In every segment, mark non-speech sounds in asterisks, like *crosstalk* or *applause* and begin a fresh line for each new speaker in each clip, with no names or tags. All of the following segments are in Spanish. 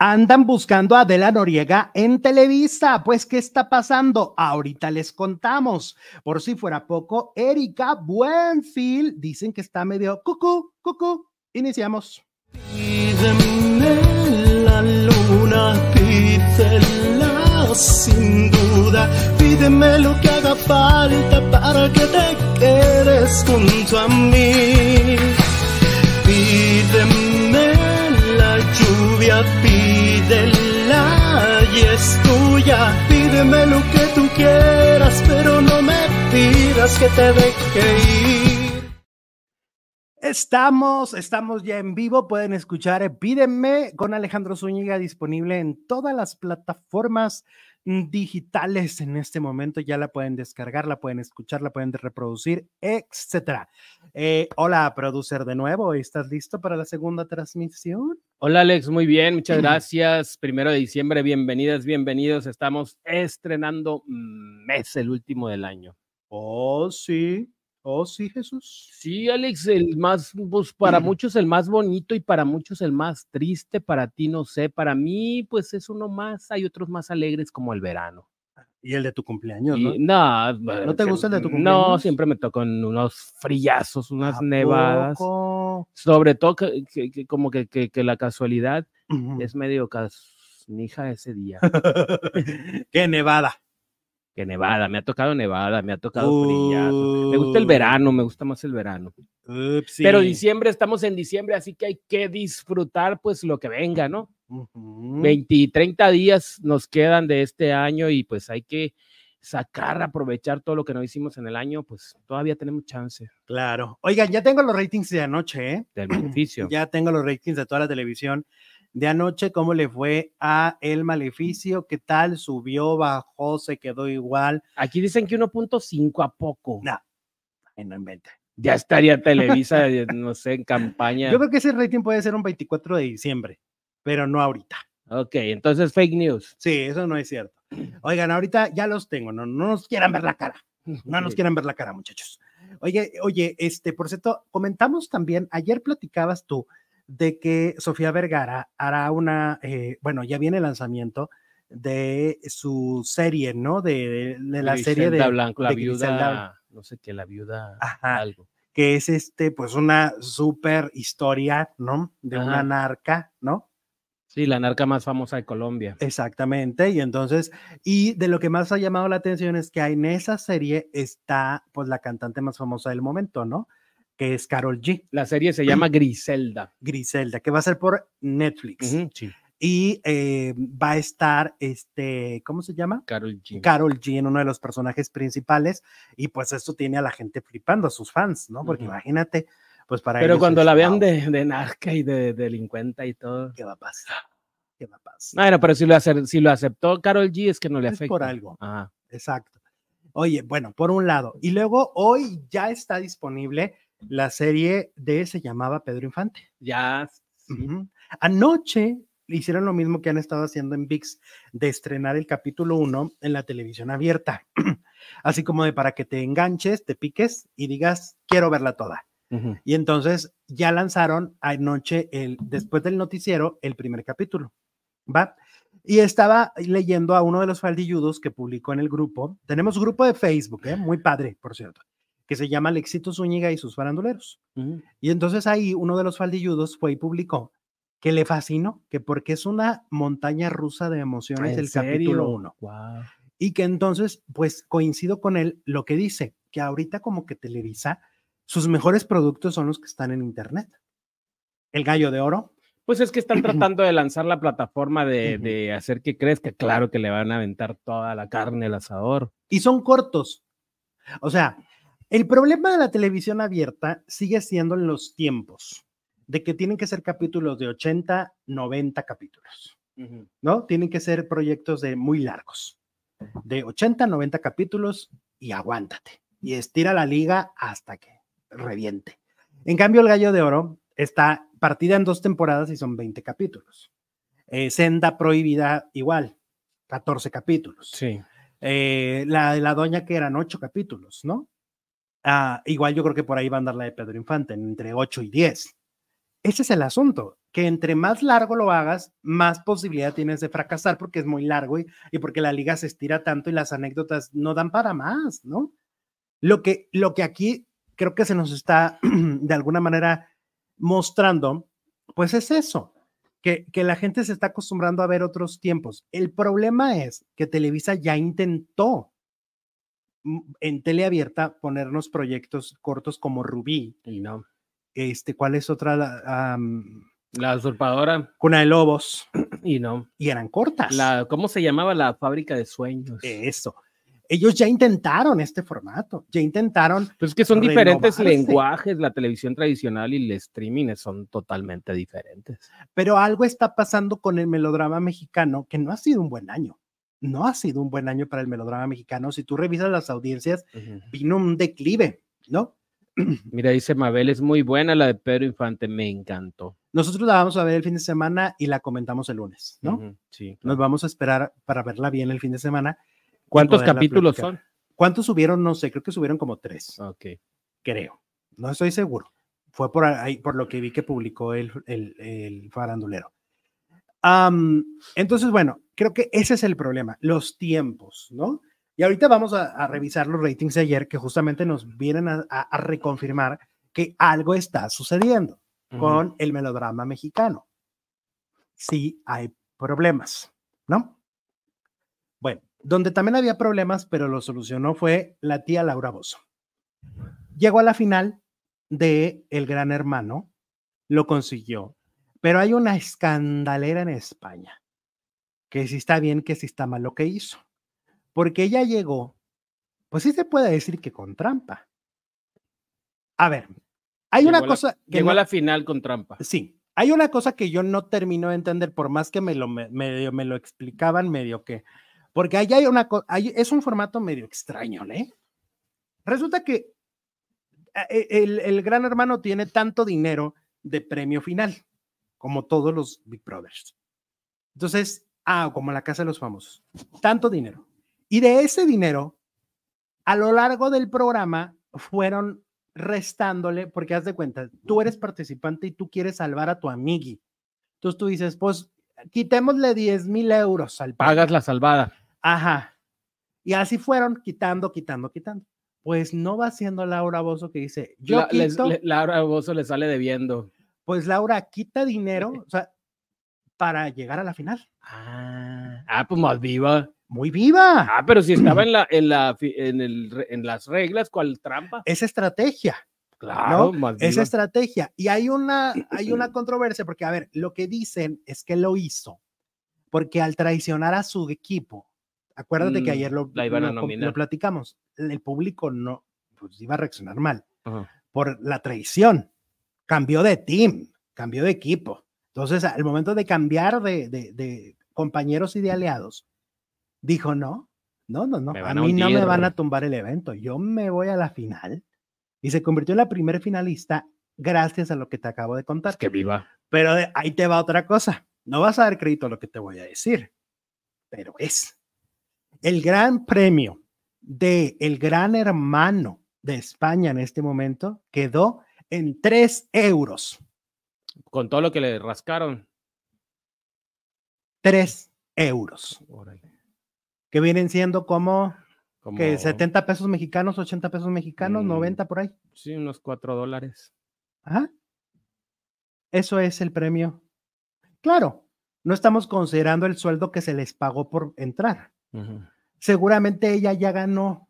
Andan buscando a Adela Noriega en
Televisa. Pues, ¿qué está pasando? Ahorita les contamos. Por si fuera poco, Erika Buenfield dicen que está medio cucú, cucú. Iniciamos. Pídeme la luna, pídela sin duda. Pídeme lo que haga falta para que te quedes junto a mí. Pídeme la lluvia, pídeme y es tuya, pídeme lo que tú quieras, pero no me pidas que te deje ir. Estamos, estamos ya en vivo, pueden escuchar Pídeme con Alejandro Zúñiga disponible en todas las plataformas digitales en este momento, ya la pueden descargar, la pueden escuchar, la pueden reproducir, etcétera. Eh, hola, producer de nuevo, ¿estás listo para la segunda transmisión?
Hola Alex, muy bien, muchas *clears throat* gracias. Primero de diciembre, bienvenidas, bienvenidos. Estamos estrenando mes, el último del año. Oh, sí, Oh, sí, Jesús. Sí, Alex, el más, pues, para *clears throat* muchos el más bonito y para muchos el más triste, para ti no sé, para mí pues es uno más, hay otros más alegres como el verano. Y el de tu cumpleaños, ¿no? no, ¿No te gusta el de tu cumpleaños? No, siempre me tocan unos frillazos, unas nevadas. Sobre todo que, como que, que, la casualidad es medio casnija ese día. *laughs* ¡Qué nevada! ¡Qué nevada! Me ha tocado nevada, me ha tocado Me gusta el verano, me gusta más el verano. Pero diciembre, estamos en diciembre, así que hay que disfrutar pues lo que venga, ¿no? 20 y 30 días nos quedan de este año y pues hay que sacar, aprovechar todo lo que no hicimos en el año, pues todavía tenemos chance. Claro. Oigan, ya tengo los ratings de anoche, ¿eh?
Del maleficio *clears throat* ya tengo los ratings de toda la televisión de anoche, cómo le fue a El Maleficio, qué tal, subió, bajó, se quedó igual. Aquí dicen que 1.5 a poco. No, no Ya estaría Televisa,
*laughs* no sé, en campaña. Yo creo
que ese rating puede ser un 24 de diciembre pero no ahorita. Ok, entonces fake news. Sí, eso no es cierto. Oigan, ahorita ya los tengo, no, no nos quieran ver la cara. No nos quieran ver la cara, muchachos. Oye, oye, este, por cierto, comentamos también, ayer platicabas tú de que Sofía Vergara hará una, eh, bueno, ya viene el lanzamiento de su serie, ¿no? De, la serie de Blanco, la viuda,
no sé qué, la viuda
algo. Que es este, pues una super historia, ¿no? De una narca, ¿no? Sí, la narca más famosa de Colombia. Exactamente, y entonces, y de lo que más ha llamado la atención es que en esa serie está pues la cantante más famosa del momento, ¿no? Que es Carol G. La serie se *clears throat* llama Griselda. Griselda, que va a ser por Netflix. sí. Y eh, va a estar, este, ¿cómo se llama? Carol G. Carol G en uno de los personajes principales. Y pues esto tiene a la gente flipando, a sus fans, ¿no? Porque imagínate, pues, pero cuando la vean de, nazca y de,
delincuenta y todo. ¿Qué va a pasar? ¿Qué va a pasar? Bueno, pero si lo, si lo aceptó Carol G es que no le es Por algo. Ajá.
Exacto. Oye, bueno, por un lado. Y luego hoy ya está disponible la serie de se llamaba Pedro Infante. Ya. Anoche hicieron lo mismo que han estado haciendo en VIX, de estrenar el capítulo 1 en la televisión abierta. *clears throat* Así como de para que te enganches, te piques y digas, quiero verla toda. Y entonces ya lanzaron anoche, el, después del noticiero, el primer capítulo. ¿Va? Y estaba leyendo a uno de los faldilludos que publicó en el grupo. Tenemos un grupo de Facebook, ¿eh? muy padre, por cierto, que se llama el éxito Zúñiga y sus faranduleros. Y entonces ahí uno de los faldilludos fue y publicó que le fascinó, que porque es una montaña rusa de emociones el capítulo 1. Y que entonces, pues coincido con él lo que dice, que ahorita como que Televisa sus mejores productos son los que están en Internet.
El gallo de oro. Pues es que están *clears throat* tratando de lanzar la plataforma de, hacer que crezca. Claro que le van a aventar toda la carne al asador. Y son cortos. O sea,
el problema de la televisión abierta sigue siendo en los tiempos, de que tienen que ser capítulos de 80, 90 capítulos, ¿no? Tienen que ser proyectos de muy largos, de 80, 90 capítulos y aguántate y estira la liga
hasta que
reviente. En cambio, El Gallo de Oro está partida en dos temporadas y son 20 capítulos. Eh, Senda Prohibida, igual, 14 capítulos. Sí. Eh, la de la doña que eran 8 capítulos, ¿no? Ah, igual yo creo que por ahí va a andar la de Pedro Infante, entre 8 y 10. Ese es el asunto, que entre más largo lo hagas, más posibilidad tienes de fracasar porque es muy largo y, porque la liga se estira tanto y las anécdotas no dan para más, ¿no? Lo que, lo que aquí creo que se nos está *clears throat* de alguna manera mostrando, pues es eso, que, la gente se está acostumbrando a ver otros tiempos. El problema es que Televisa ya intentó mm, en teleabierta ponernos proyectos cortos como Rubí. Y no. Este, ¿cuál es otra? la
usurpadora. Cuna de Lobos. Y no. Y eran cortas. La, ¿Cómo se llamaba la fábrica de sueños? Eso
ellos ya intentaron este formato, ya intentaron.
Pues que son diferentes lenguajes, la televisión tradicional y el streaming son totalmente diferentes.
Pero algo está pasando con el melodrama mexicano que no ha sido un buen año. No ha sido un buen año para el melodrama mexicano. Si tú revisas las audiencias, vino un declive, ¿no? *clears throat* Mira,
dice Mabel, es muy buena la de Pedro Infante, me encantó. Nosotros
la vamos a ver el fin de semana y la comentamos el lunes, ¿no? sí. Nos vamos a esperar para verla bien el fin de semana ¿Cuántos capítulos son? ¿Cuántos subieron? No sé, creo que subieron como tres. Ok. Creo. No estoy seguro. Fue por ahí, por lo que vi que publicó el, farandulero. entonces, bueno, creo que ese es el problema, los tiempos, ¿no? Y ahorita vamos a, revisar los ratings de ayer que justamente nos vienen a, reconfirmar que algo está sucediendo con el melodrama mexicano. Sí hay problemas, ¿no? Donde también había problemas, pero lo solucionó fue la tía Laura Bozo. Llegó a la final de El Gran Hermano, lo consiguió, pero hay una escandalera en España, que si está bien, que si está mal lo que hizo, porque ella llegó, pues sí se puede decir que con trampa. A ver, hay una cosa... llegó a la
final con trampa. Sí,
hay una cosa que yo no termino de entender, por más que me lo, me, me lo explicaban, medio que porque ahí hay una cosa, es un formato medio extraño, ¿eh? Resulta que eh, eh, el, gran hermano tiene tanto dinero de premio final, como todos los Big Brothers. Entonces, ah, como la casa de los famosos, tanto dinero. Y de ese dinero, a lo largo del programa, fueron restándole, porque haz de cuenta, tú eres participante y tú quieres salvar a tu amigui. Entonces tú dices, pues quitémosle 10 mil euros al.
Pagas la salvada.
Ajá. Y así fueron quitando, quitando, quitando. Pues no va siendo Laura Bozo que dice, yo quito. Les,
Laura Bozo le sale debiendo.
Pues Laura quita dinero, *laughs* o sea, para llegar a la final.
Ah, ah pues más viva. Muy viva. Ah, pero si estaba en, *clears throat* la, en, la, en, el, en las reglas, ¿cuál trampa?
Es estrategia.
Claro, ¿no? es
estrategia. Y hay una, hay una *clears throat* controversia, porque a ver, lo que dicen es que lo hizo, porque al traicionar a su equipo, Acuérdate que ayer mm, lo, platicamos. El público no pues, iba a reaccionar mal por la traición. Cambió de team, cambió de equipo. Entonces, al momento de cambiar de, compañeros y de aliados, dijo no, no, no, no. A mí no me van a tumbar el evento. Yo me voy a la final. Y se convirtió en la primer finalista gracias a lo que te acabo de contar. Es que viva. Pero ahí te va otra cosa. No vas a dar crédito a lo que te voy a decir, pero es el gran premio de el gran hermano de España en este momento quedó en 3 euros.
Con todo lo que le rascaron.
3 euros. Que vienen siendo como, Que 70 pesos mexicanos, 80 pesos mexicanos, 90 mm, por ahí.
Sí, unos 4 dólares.
Eso es el premio. Claro, no estamos considerando el sueldo que se les pagó por entrar. Seguramente ella ya ganó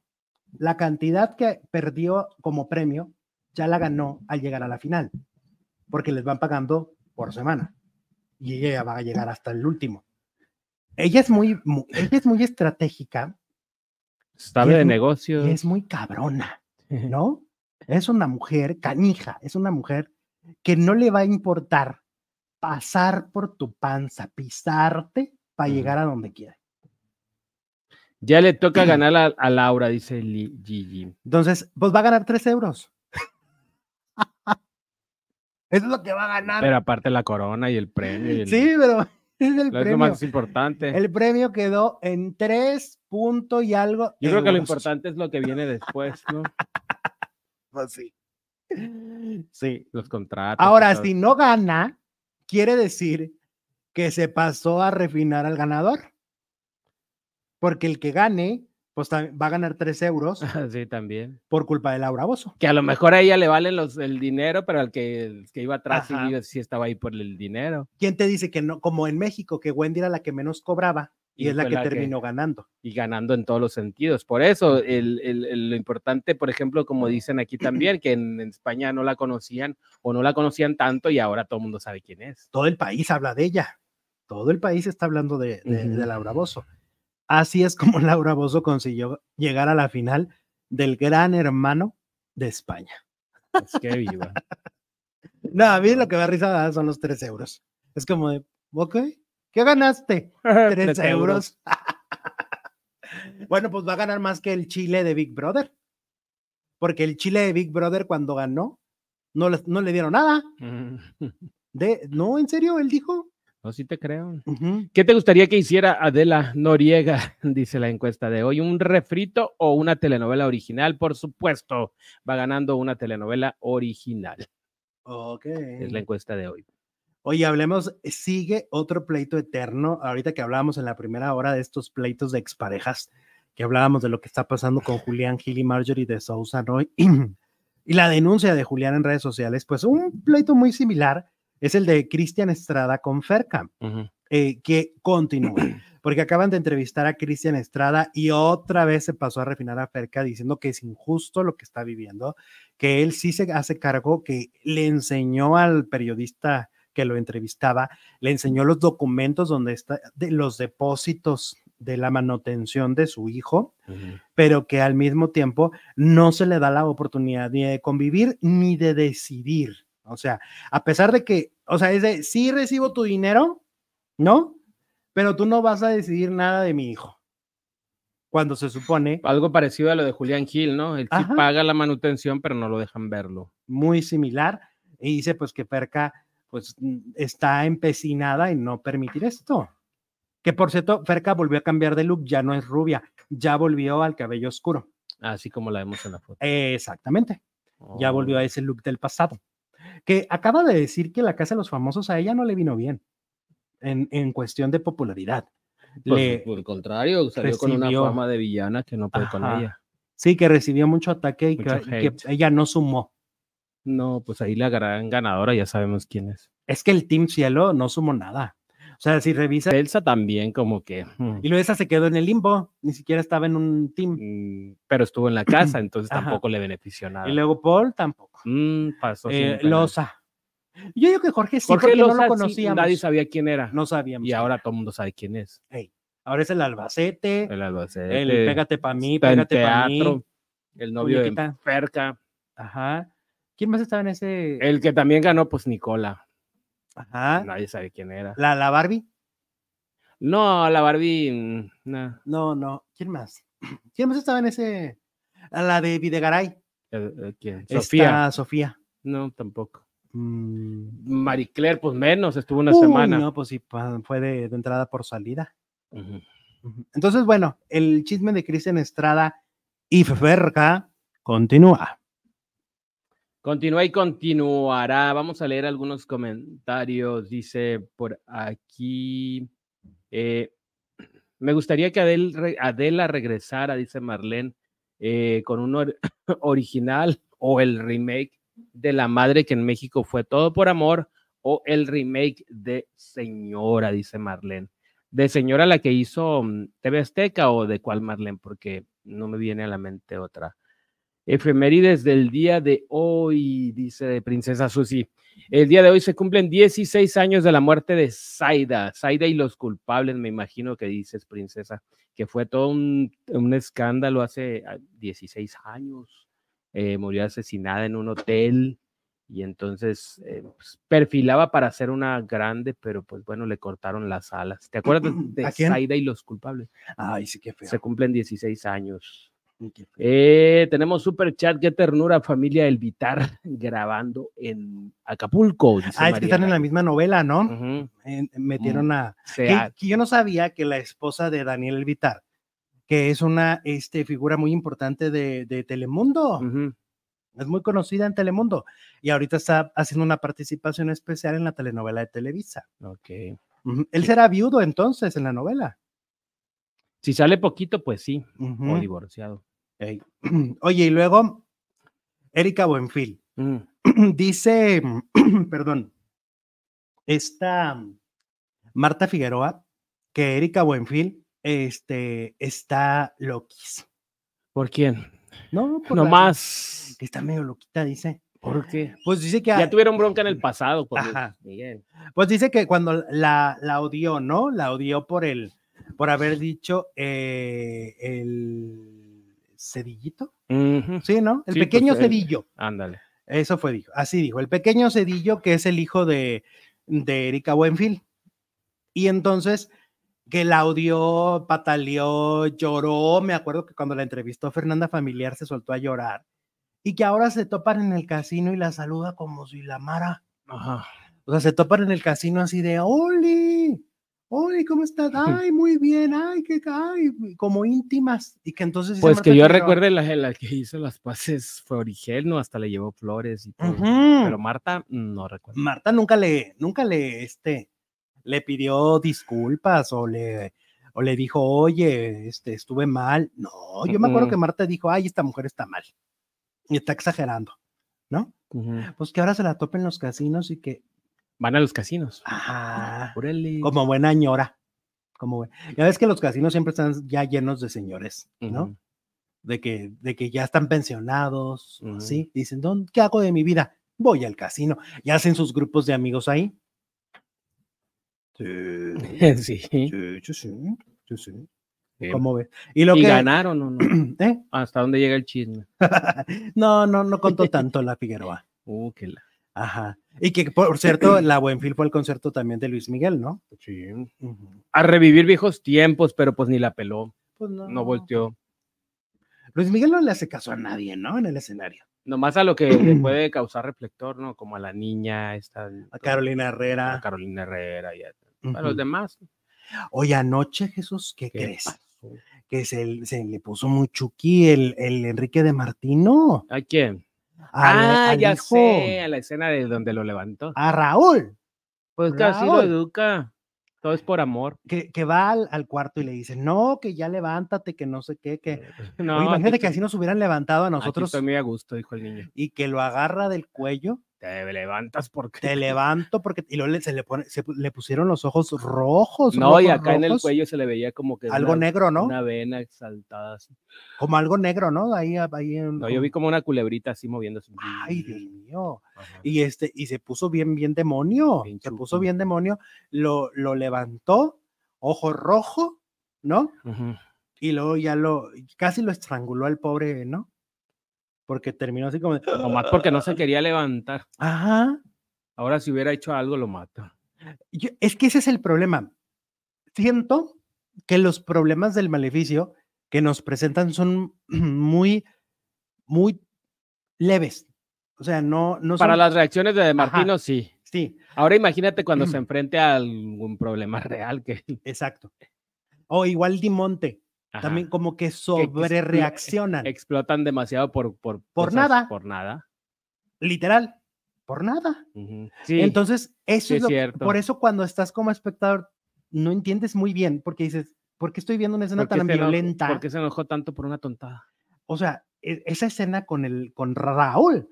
la cantidad que perdió como premio, ya la ganó al llegar a la final, porque les van pagando por semana y ella va a llegar hasta el último. Ella es muy, es muy estratégica. Estable de negocios. es muy cabrona, *laughs* ¿no? es una mujer canija, es una mujer que no le va a importar pasar por tu panza, pisarte para llegar a donde quiera.
Ya le toca *clears throat* ganar a, Laura, dice Gigi. Entonces, pues va a ganar tres euros. Eso *laughs* es lo
que va a ganar. Pero
aparte la corona y el premio. sí, pero *laughs*
es el premio. Es lo más
importante. El
premio quedó en tres puntos y algo. Yo creo que lo importante
es lo que viene después, ¿no? *laughs* pues sí. Sí. Los contratos. Ahora, si
no gana, quiere decir que se pasó a refinar al ganador porque el que gane, pues va a ganar 3 euros. *laughs* Sí, también. Por culpa de Laura Bozo.
Que a lo mejor a ella le vale los, el dinero, pero al que, que iba atrás sí, estaba ahí por el dinero. ¿Quién te dice que no? Como
en México, que Wendy era la que menos cobraba y, es la que terminó
ganando. Y ganando en todos los sentidos. Por eso, lo importante, por ejemplo, como dicen aquí también, que en, España no la conocían o no la conocían tanto y ahora todo el mundo sabe quién es.
Todo el país habla de ella. Todo el país está hablando de, de, Laura Bozo. Así es como *laughs* Laura Bozo consiguió llegar a la final del Gran Hermano de España. Es que viva. *laughs* no, a mí lo que me ha risa ah, son los tres euros. Es como de, ok, ¿qué ganaste? *laughs* Tres euros. bueno, pues va a ganar más que el Chile de Big Brother. Porque el Chile de Big Brother cuando ganó, no, no le dieron nada. Mm. De, no, en serio, él dijo,
si te creo. ¿Qué te gustaría que hiciera Adela Noriega? *laughs* Dice la encuesta de hoy. ¿Un refrito o una telenovela original? Por supuesto, va ganando una telenovela original. Ok. Es la encuesta de hoy. Oye,
hablemos, sigue otro pleito eterno. Ahorita que hablábamos en la primera hora de estos pleitos de exparejas, que hablábamos de lo que está pasando con Julián Gil y Marjorie de Sousa Roy *clears throat* y la denuncia de Julián en redes sociales, pues un pleito muy similar es el de Cristian Estrada con Ferca, eh, que continúa, *clears throat* porque acaban de entrevistar a Cristian Estrada y otra vez se pasó a refinar a Ferca diciendo que es injusto lo que está viviendo, que él sí se hace cargo, que le enseñó al periodista que lo entrevistaba, le enseñó los documentos donde está de los depósitos de la manutención de su hijo, pero que al mismo tiempo no se le da la oportunidad ni de convivir ni de decidir o sea, a pesar de que, o sea, es de, sí
recibo tu dinero, ¿no? Pero tú no vas a decidir nada de mi hijo. Cuando se supone. Algo parecido a lo de Julián Gil, ¿no? El que paga la manutención, pero no lo dejan verlo. Muy similar. Y dice, pues que Ferca pues mm, está
empecinada en no permitir esto. Que por cierto, Ferca volvió a cambiar de look, ya no es rubia, ya volvió al cabello oscuro.
Así como la vemos en la foto.
Exactamente.
Ya volvió oh. a ese look del pasado
que acaba de decir que la Casa de los Famosos a ella no le vino bien en, cuestión de popularidad.
Pues, por, el contrario, salió con una fama de villana que no puede con ella.
Sí, que recibió mucho ataque y que, que, ella
no sumó. No, pues ahí la gran ganadora ya sabemos quién es. Es que el Team Cielo no sumó nada. O sea, si revisa. Elsa también, como que. Mm. y Y esa se quedó en el limbo, ni siquiera estaba en un team. Mm, pero estuvo en la casa, *clears throat* entonces tampoco le benefició nada. Y luego Paul tampoco. Mm, pasó. Eh, Loza.
Yo digo que Jorge sí, porque no lo conocíamos. nadie
sabía quién era. No sabíamos. Y ahora todo el mundo sabe quién es. ahora es el Albacete. El Albacete. El Pégate pa' mí, Pégate pa' mí. El novio de Perca. Ajá. ¿Quién más estaba en ese? El que también ganó, pues Nicola. Nadie sabe quién era. ¿La, la Barbie? No, la Barbie. Mm, no.
no, ¿Quién más? *clears throat* ¿Quién más estaba en ese? La de Videgaray. Eh,
eh, ¿Quién? Sofía. Sofía. No, tampoco. Mm. Marie Claire, pues menos, estuvo una semana. No, pues sí, fue de, entrada por salida.
Entonces, bueno, el chisme de Cristian Estrada y Ferca continúa.
Continúa y continuará. Vamos a leer algunos comentarios. Dice por aquí. Eh, me gustaría que Adela regresara, dice Marlene, eh, con un *coughs* original o el remake de La Madre que en México fue Todo por Amor o el remake de Señora, dice Marlene. De Señora la que hizo mm, TV Azteca o de cuál Marlene, porque no me viene a la mente otra efemérides del día de hoy, dice Princesa Susi. El día de hoy se cumplen 16 años de la muerte de Zaida. Zaida y los culpables, me imagino que dices, Princesa, que fue todo un, escándalo hace 16 ah, años. Eh, murió asesinada en un hotel y entonces eh, pues, perfilaba para ser una grande, pero pues bueno, le cortaron las alas. ¿Te acuerdas de Zaida y los culpables? Ay, sí, qué feo. Se cumplen 16 años. Eh, tenemos super chat, qué ternura, familia El *laughs* grabando en Acapulco. ah, es que están en la
misma novela, ¿no? metieron mm, a. Que, yo no sabía que la esposa de Daniel Elvitar que es una este, figura muy importante de, Telemundo. Es muy conocida en Telemundo y ahorita está haciendo una participación especial en la telenovela de Televisa. Ok. Él será viudo entonces en la novela. Si sale poquito, pues sí, o divorciado. *clears throat* Oye, y luego, Erika Buenfil. Mm. *clears throat* Dice, *clears throat* perdón, está mm, Marta Figueroa, que Erika Buenfil este, está loquis. ¿Por quién? No, por nomás. que está medio loquita, dice. ¿Por qué? Pues dice que. Ya
tuvieron bronca en el pasado. Pues, Ajá.
Pues dice que cuando la, la odió, ¿no? La odió por el. Por haber dicho eh, el Cedillito. Sí, ¿no? El pues, pequeño Cedillo. Ándale. Eso fue, dijo. Así dijo. El pequeño Cedillo, que es el hijo de, de Erika Buenfield. Y entonces, que la odió, pataleó, lloró. Me acuerdo que cuando la entrevistó Fernanda Familiar se soltó a llorar. Y que ahora se topan en el casino y la saluda como si la amara. Ajá. O sea, se topan en el casino así de ¡Oli! Hola, ¿cómo estás? *laughs* Ay, muy bien, ay, qué ay, como íntimas. Y que entonces. Pues que yo recuerde,
la, la, que hizo las paces fue no Hasta le llevó flores y todo. Pero Marta, no recuerdo. Marta nunca le, nunca le,
este, le pidió disculpas o le, o le dijo, oye, este, estuve mal. No, yo me acuerdo que Marta dijo, ay, esta mujer está mal. Y está exagerando, ¿no? Pues que ahora se la en los casinos y que
Van a los casinos.
Ah, como buena ñora. Como Ya ves que los casinos siempre están ya llenos de señores, ¿no? de, que, de que ya están pensionados, así Dicen, ¿dónde, ¿qué hago de mi vida? Voy al casino. Y hacen sus grupos de amigos ahí.
Sí. *laughs* sí. Sí, sí, ¿Cómo Y, lo ganaron o no. *clears throat* ¿Eh? ¿Hasta dónde llega el chisme?
*laughs* no, no, no contó tanto la Figueroa.
Uh, qué la... Ajá.
Y que, por cierto, la Buenfil fue el concierto también
de Luis Miguel, ¿no? Sí. A revivir viejos tiempos, pero pues ni la peló. Pues no. no. volteó. Luis Miguel no le hace caso a nadie, ¿no? En el escenario. Nomás a lo que le *clears throat* puede causar reflector, ¿no? Como a la niña, esta, a Carolina Herrera. A Carolina Herrera y a, los demás.
Hoy anoche, Jesús, ¿qué, crees? Que se, le puso muy chuqui el, el Enrique de Martino. ¿A quién? E, ah, ya sé, a la
escena de donde lo levantó.
A Raúl. Pues casi lo
educa. Todo
es por amor. Que, que va al, cuarto y le dice, no, que ya levántate, que no sé qué, que... Eh, pues, no, imagínate que así nos hubieran levantado a nosotros. Aquí estoy
muy a gusto, dijo el niño. Y
que lo agarra del cuello te levantas porque te *laughs* levanto porque y luego se le pone, se le pusieron los ojos rojos no y acá en el cuello
se le veía como que algo negro no una vena exaltada así. como algo negro no ahí ah, ahí en, no yo vi como una culebrita así moviéndose ay Dios
mío y este y se puso bien bien demonio se puso bien demonio lo lo levantó ojo rojo no y luego ya lo casi lo estranguló al pobre no porque terminó así como... *laughs* más porque no
se quería levantar. Ajá. Ahora si hubiera hecho algo lo mato.
es que ese es el problema. Siento que los problemas del maleficio que nos presentan son *clears throat* muy, muy leves. O sea, no... no Para las reacciones de, Martino,
sí. Sí. Ahora imagínate cuando *clears throat* se enfrente a algún problema *laughs* real que... Exacto. O igual Dimonte. También como que sobre reaccionan. Explotan demasiado por, por, por nada. Por nada. Literal, por nada. Entonces, eso es, lo, cierto. Por eso
cuando estás como espectador, no entiendes muy bien porque dices, ¿por qué estoy viendo una escena tan violenta? ¿Por qué
se enojó tanto por una tontada?
O sea, e, esa escena con, el, con Raúl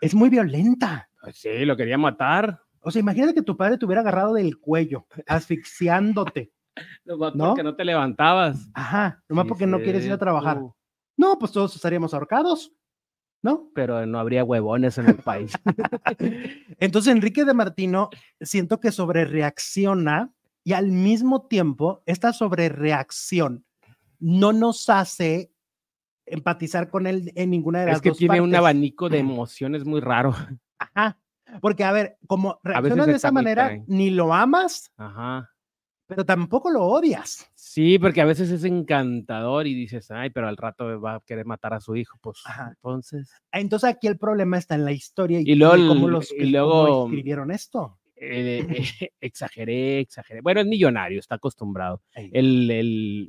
es muy violenta.
sí, lo quería matar.
O sea, imagínate que tu padre te hubiera agarrado del cuello, *laughs* asfixiándote.
No ¿No? porque no te levantabas. Ajá, nomás más porque no quieres ir a trabajar.
No, pues todos estaríamos ahorcados, ¿no? Pero no habría huevones en el país. *laughs* Entonces, Enrique de Martino, siento que sobrereacciona y al mismo tiempo, esta sobrereacción no nos hace empatizar con él en ninguna de las dos. Es que tiene un abanico de *clears throat*
emociones muy raro.
Ajá. Porque, a ver, como reacciona de esa manera, ni lo amas, Ajá pero tampoco lo odias.
Sí, porque a veces es encantador y dices, ay, pero al rato va a querer matar a su hijo, pues entonces.
Ah, entonces aquí el problema está en la historia y, cómo los y luego, escribieron esto.
Eh, *laughs* *laughs* exageré, exageré. Bueno, es millonario, está acostumbrado. El,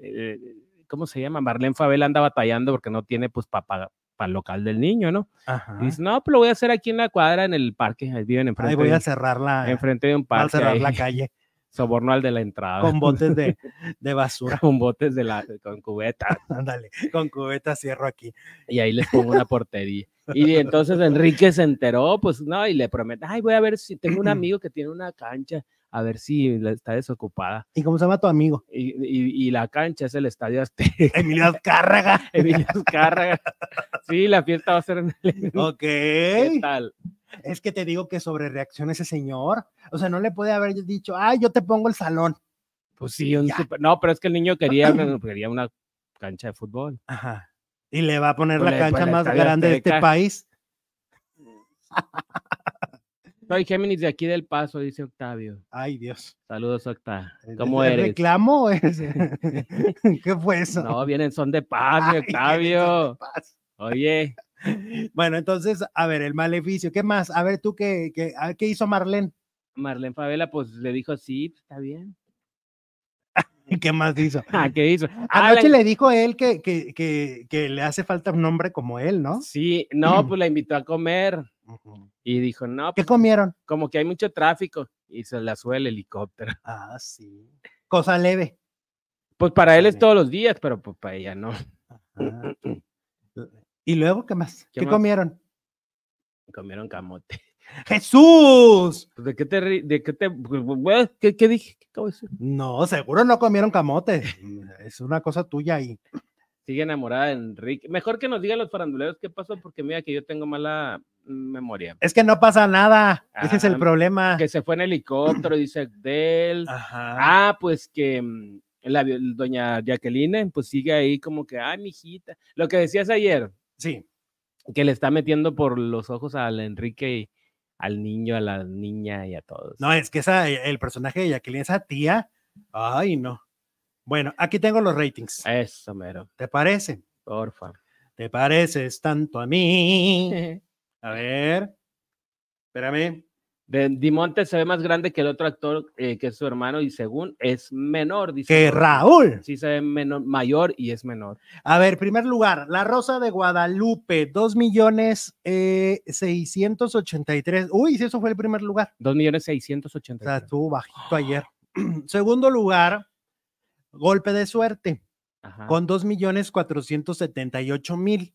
eh, ¿cómo se llama? Marlene Favela anda batallando porque no tiene pues papá el local del niño, ¿no? Ajá. dice, no, pues lo voy a hacer aquí en la cuadra, en el parque, ahí viven enfrente. Ahí voy a cerrar Enfrente de un parque. A cerrar la calle soborno al de la entrada. Con botes de, *laughs* basura. con botes de la, con cubeta *laughs* Ándale, con cubeta cierro aquí. Y ahí les pongo una portería. Y entonces Enrique se enteró, pues no, y le promete, ay, voy a ver si tengo un *clears throat* amigo que tiene una cancha, a ver si está desocupada. ¿Y cómo se llama tu amigo? Y, la cancha es el Estadio Azteca. *laughs* Emilio Azcárraga. Emilio Azcárraga. Sí, la fiesta va a ser en el... Ok.
¿Qué tal? Es que te digo que sobre reacciona ese señor. O sea, no le puede haber dicho, ay, yo te pongo el salón.
Pues sí, un super... no, pero es que el niño quería, *clears throat* quería una cancha de fútbol. Ajá. Y le va a poner pues la pues cancha más grande de este país. Soy Géminis de aquí del Paso, dice Octavio. Ay, Dios. Saludos, Octa. ¿Cómo ¿El, eres?
reclamo *laughs* *laughs* ¿Qué
fue eso? No, vienen son de paz, Octavio. Oye, bueno, entonces, a ver,
el maleficio. ¿Qué más? A ver, tú, ¿qué, qué, hizo Marlene?
Marlene Favela, pues le dijo, sí, pues, está bien. ¿Y *laughs* ¿Qué más hizo? *laughs* Ah, ¿qué hizo? Ah, Anoche le dijo él que, que, que, le hace falta un hombre como él, ¿no? Sí, no, pues *clears throat* la invitó a comer. Y dijo, no. ¿Qué pues, comieron? Como que hay mucho tráfico. Y se la sube el helicóptero. *laughs* Ah, sí. Cosa leve. Pues para él es todos los días, pero pues para ella no. *clears throat* ¿Y luego qué más? ¿Qué, comieron? Comieron camote.
*laughs* ¡Jesús!
Pues, ¿De qué te de qué te pues,
qué, qué dije? ¿Qué no, seguro no comieron camote. Es una cosa tuya ahí.
Sigue enamorada de Enrique. Mejor que nos digan los faranduleros qué pasó, porque mira que yo tengo mala memoria. Es que no pasa nada. Ese es el ah, problema. Que se fue en helicóptero, dice Del. Ajá. Ah, pues que mm, la doña Jacqueline, pues sigue ahí como que, ay, mijita. Lo que decías ayer, Sí. Que le está metiendo por los ojos al Enrique y al niño, a la niña y a todos. No, es que esa, eh, el personaje
de Jacqueline, esa tía, ay no. Bueno, aquí tengo los ratings. Eso, mero. ¿Te parece? Porfa. ¿Te pareces tanto a mí? *laughs*
a ver. Espérame. Dimonte se ve más grande que el otro actor, eh, que es su hermano, y según es menor. Dice que Raúl. Sí, se ve menor, mayor y es menor.
A ver, primer lugar, La Rosa de Guadalupe, 2 millones 683. Eh, Uy, si eso fue el primer lugar. 2 millones 683. O sea, Estuvo bajito ayer. *clears throat* Segundo lugar, Golpe de Suerte, con 2.478.000. millones mil.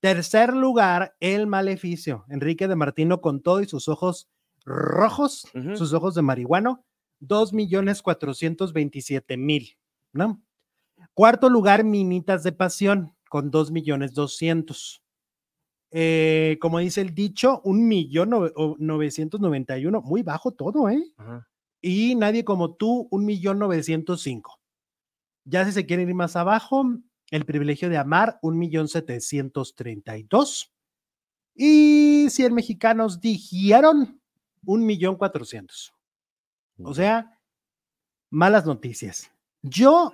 Tercer lugar, El Maleficio, Enrique de Martino con todo y sus ojos rojos, sus ojos de marihuano, dos millones 427 mil, ¿no? Cuarto lugar, Minitas de Pasión, con dos millones doscientos eh, como dice el dicho, un millón muy bajo todo, ¿eh? Y nadie como tú, un millón 905. Ya si se quieren ir más abajo, el privilegio de amar, un millón 732. Y 100 mexicanos dijeron un millón cuatrocientos. O sea, malas noticias. Yo,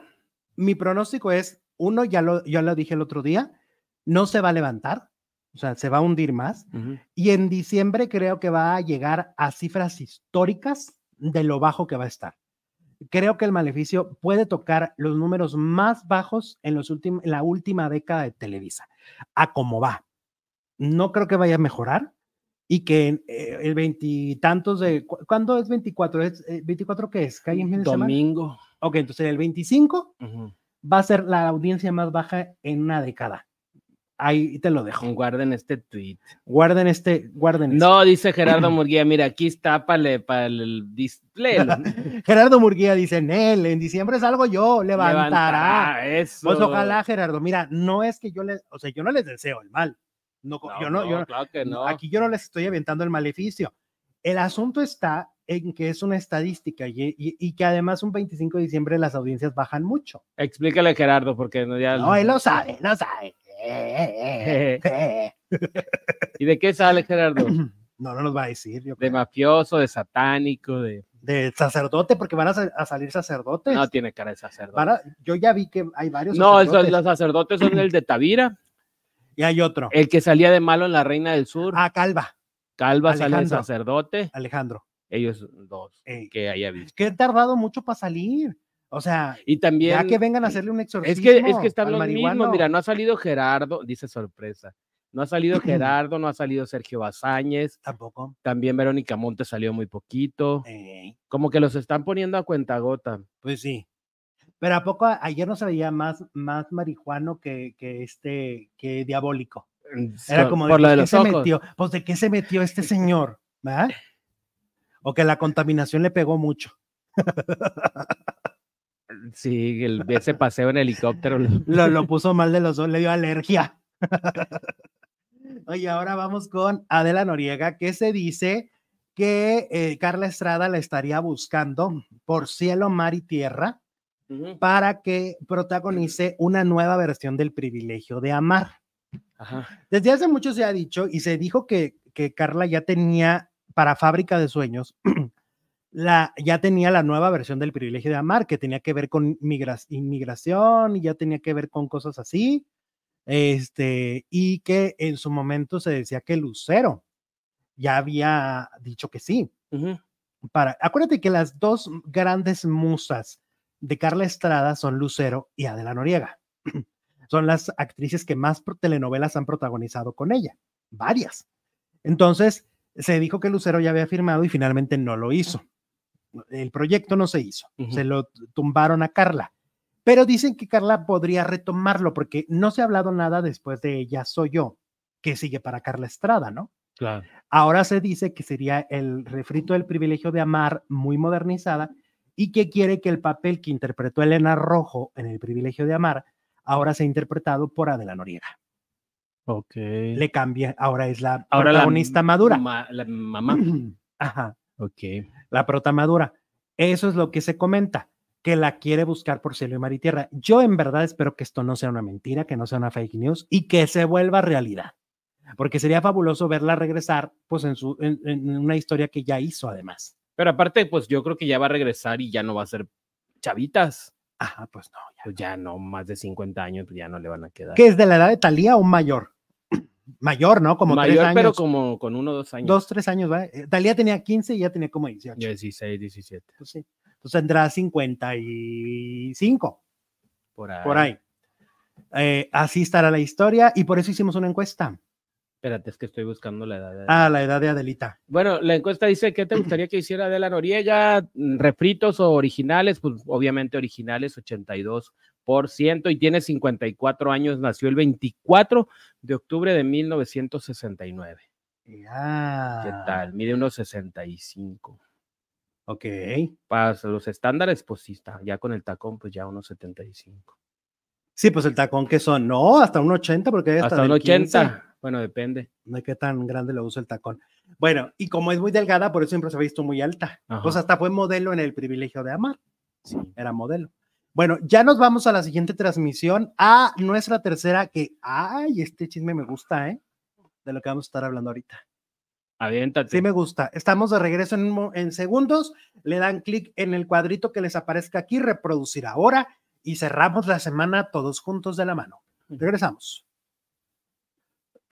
mi pronóstico es, uno, ya lo, lo dije el otro día, no se va a levantar, o sea, se va a hundir más. Y en diciembre creo que va a llegar a cifras históricas de lo bajo que va a estar. Creo que el maleficio puede tocar los números más bajos en, los en la última década de Televisa, a cómo va. No creo que vaya a mejorar, y que eh, el veintitantos de. ¿Cuándo es 24? ¿Es, ¿24 eh, qué es? ¿Calle en Domingo. Semana? Ok, entonces el 25 va a ser la audiencia más
baja en una década. Ahí te lo dejo. Guarden este tweet. Guarden este, guarden este. No, dice Gerardo Murguía, mira, aquí está para el, para el display. *laughs*
Gerardo Murguía dice, Nel, en diciembre salgo yo, levantará. eso. Pues ojalá, Gerardo, mira, no es que yo les, o sea, yo no les deseo el mal, no, yo no, no. Aquí yo no les estoy aventando el maleficio. El asunto está en que es una estadística y, y, que además un 25 de diciembre las audiencias bajan mucho.
Explícale, Gerardo, porque no, ya... No, él lo sabe, no sabe. *laughs* ¿Y de qué sale, Gerardo? *clears throat* No, no nos va a decir. Yo de mafioso, de satánico, de... De sacerdote,
porque van a,
salir sacerdotes. No tiene cara de sacerdote.
yo ya vi que hay varios. sacerdotes. No, los
sacerdotes son el de Tavira y hay otro. El que salía de malo en La Reina del Sur. Ah, Calva. Calva sale el sacerdote. Alejandro. Ellos dos. Que haya visto. Es que he
tardado mucho para salir.
O sea, y también, ya que vengan a hacerle un exorcismo. Es que, es que están los mismos. Mira, no ha salido Gerardo, dice sorpresa. No ha salido *clears throat* Gerardo, no ha salido Sergio Bazáñez. Tampoco. También Verónica Monte salió muy poquito. Como que los están poniendo a cuenta gota. Pues sí.
Pero ¿a poco ayer no se veía más, más marihuano que, este, que diabólico? Mm, Era como, de, ¿qué se metió? Pues, ¿de qué se metió este señor? O que la contaminación le pegó mucho.
Mm, sí, el, ese paseo en helicóptero. Lo, *laughs*
puso mal de los ojos, le dio alergia. *laughs* Oye, ahora vamos con Adela Noriega, que se dice que eh, Carla Estrada la estaría buscando por cielo, mar y tierra para que protagonice una nueva versión del privilegio de amar. Desde hace mucho se ha dicho y se dijo que, que Carla ya tenía para Fábrica de Sueños, *clears throat* la, ya tenía la nueva versión del privilegio de amar, que tenía que ver con inmigración y ya tenía que ver con cosas así. Este, y que en su momento se decía que Lucero ya había dicho que sí. para, acuérdate que las dos grandes musas de Carla Estrada son Lucero y Adela Noriega. *clears throat* son las actrices que más telenovelas han protagonizado con ella, varias. Entonces, se dijo que Lucero ya había firmado y finalmente no lo hizo. El proyecto no se hizo, se lo tumbaron a Carla. Pero dicen que Carla podría retomarlo porque no se ha hablado nada después de ella soy yo, que sigue para Carla Estrada, ¿no? Claro. Ahora se dice que sería el refrito del privilegio de amar muy modernizada y que quiere que el papel que interpretó Elena Rojo en El privilegio de amar ahora sea interpretado por Adela Noriega. Ok. Le cambia, ahora es la ahora protagonista la, madura.
la mamá. *clears throat*
Ajá. Ok. La prota madura. Eso es lo que se comenta, que la quiere buscar por cielo y mar y tierra. Yo en verdad espero que esto no sea una mentira, que no sea una fake news y que se vuelva realidad. Porque sería fabuloso verla regresar, pues en, su, en una historia que ya hizo además.
Pero aparte, pues yo creo que ya va a regresar y ya no va a ser chavitas. Ajá, pues no, ya, pues no, más de 50 años, pues ya no le van a quedar. ¿Qué es de
la edad de Talía o mayor? *clears throat* Mayor, ¿no? Como mayor, tres años. pero
como con uno dos años. Dos, tres años,
¿vale? Eh, Talía tenía 15 y ya tenía como 18.
16, 17. Entonces
tendrá 55.
Por ahí. Por ahí.
Eh, así estará la historia y por eso hicimos una encuesta.
Espérate, es que estoy buscando la edad de Ah,
la edad de Adelita.
Bueno, la encuesta dice, ¿qué te gustaría que hiciera Adela Noriega? Mm, ¿Refritos o originales? Pues obviamente originales, 82%, y tiene 54 años, nació el 24 de octubre de 1969. Ah. ¿Qué tal? Mide unos 65. Ok. Para los estándares, pues sí está, ya con el tacón, pues ya unos 75. Sí, pues el tacón
que son, no, hasta un 80, porque hasta, hasta un 80.
Bueno, depende. No hay que tan grande lo usa el
tacón. Bueno, y como es muy delgada, por eso siempre se ha visto muy alta. Pues hasta fue modelo en el privilegio de amar. Sí. Era modelo. Bueno, ya nos vamos a la siguiente transmisión, a nuestra tercera, que, ay, este chisme me gusta, ¿eh? De lo que vamos a estar hablando ahorita.
Aviéntate. Sí,
me gusta. Estamos de regreso en, en segundos. Le dan clic en el cuadrito que les aparezca aquí, reproducir ahora, y cerramos la semana todos juntos de la mano. Regresamos.